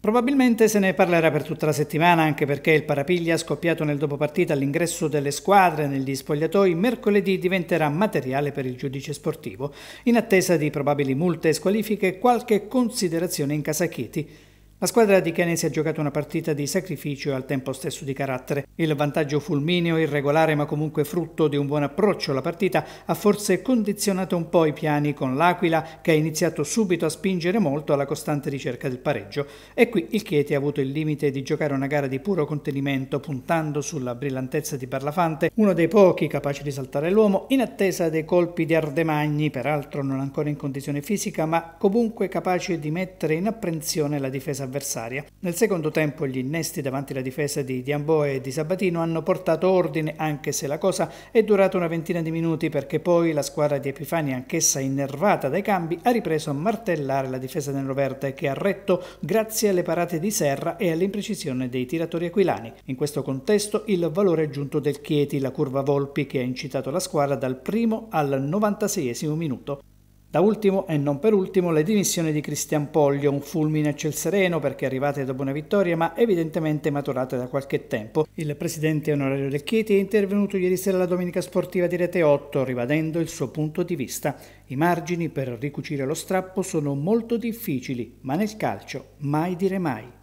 Probabilmente se ne parlerà per tutta la settimana anche perché il parapiglia scoppiato nel dopopartita all'ingresso delle squadre negli spogliatoi mercoledì diventerà materiale per il giudice sportivo in attesa di probabili multe e squalifiche qualche considerazione in casa Chiti. La squadra di Keynes ha giocato una partita di sacrificio e al tempo stesso di carattere. Il vantaggio fulmineo, irregolare ma comunque frutto di un buon approccio alla partita, ha forse condizionato un po' i piani con l'Aquila che ha iniziato subito a spingere molto alla costante ricerca del pareggio. E qui il Chieti ha avuto il limite di giocare una gara di puro contenimento puntando sulla brillantezza di Barlafante, uno dei pochi capaci di saltare l'uomo, in attesa dei colpi di Ardemagni, peraltro non ancora in condizione fisica ma comunque capace di mettere in apprensione la difesa avversaria. Nel secondo tempo gli innesti davanti alla difesa di Diamboe e di Sabatino hanno portato ordine anche se la cosa è durata una ventina di minuti perché poi la squadra di Epifani, anch'essa innervata dai cambi, ha ripreso a martellare la difesa neroverde che ha retto grazie alle parate di Serra e all'imprecisione dei tiratori aquilani. In questo contesto il valore aggiunto del Chieti, la curva Volpi che ha incitato la squadra dal primo al 96 minuto. Da ultimo e non per ultimo le dimissioni di Cristian Poglio, un fulmine a ciel sereno perché arrivate dopo una vittoria ma evidentemente maturate da qualche tempo. Il presidente onorario del Chieti è intervenuto ieri sera alla domenica sportiva di Rete 8 ribadendo il suo punto di vista. I margini per ricucire lo strappo sono molto difficili ma nel calcio mai dire mai.